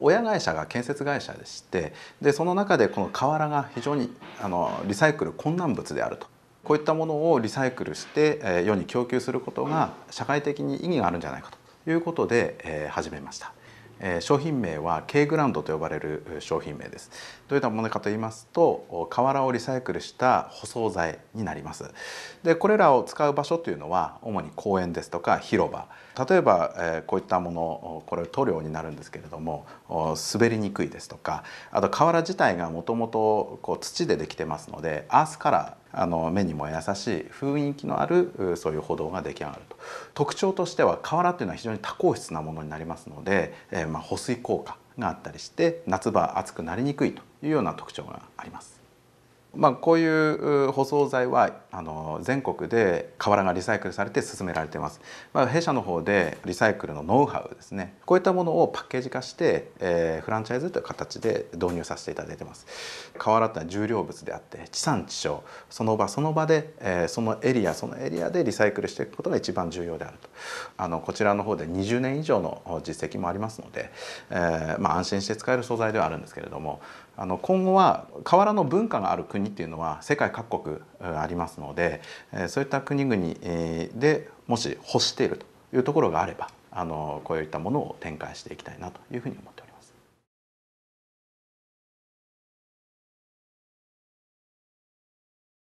親会社が建設会社でしてでその中でこの瓦が非常にあのリサイクル困難物であるとこういったものをリサイクルして世に供給することが社会的に意義があるんじゃないかということで始めました。商品名は K グラウンドと呼ばれる商品名ですどういったものかと言いますと瓦をリサイクルした舗装材になりますでこれらを使う場所というのは主に公園ですとか広場例えばこういったものこれ塗料になるんですけれども滑りにくいですとかあと瓦自体がもともと土でできてますのでアースカラーあの目にも優しい雰囲気のあるそういう歩道が出来上がると特徴としては瓦というのは非常に多孔質なものになりますので、えー、まあ保水効果があったりして夏場暑くなりにくいというような特徴があります。まあ、こういう舗装材はあの全国で瓦がリサイクルされて進められています、まあ、弊社の方でリサイクルのノウハウですねこういったものをパッケージ化して、えー、フランチャイズという形で導入させていただいてます瓦っては重量物であって地産地消その場その場で、えー、そのエリアそのエリアでリサイクルしていくことが一番重要であるとあのこちらの方で20年以上の実績もありますので、えーまあ、安心して使える素材ではあるんですけれどもあの今後は瓦の文化がある国っていうのは世界各国ありますのでそういった国々でもし欲しているというところがあればあのこういったものを展開していきたいなというふうに思っております。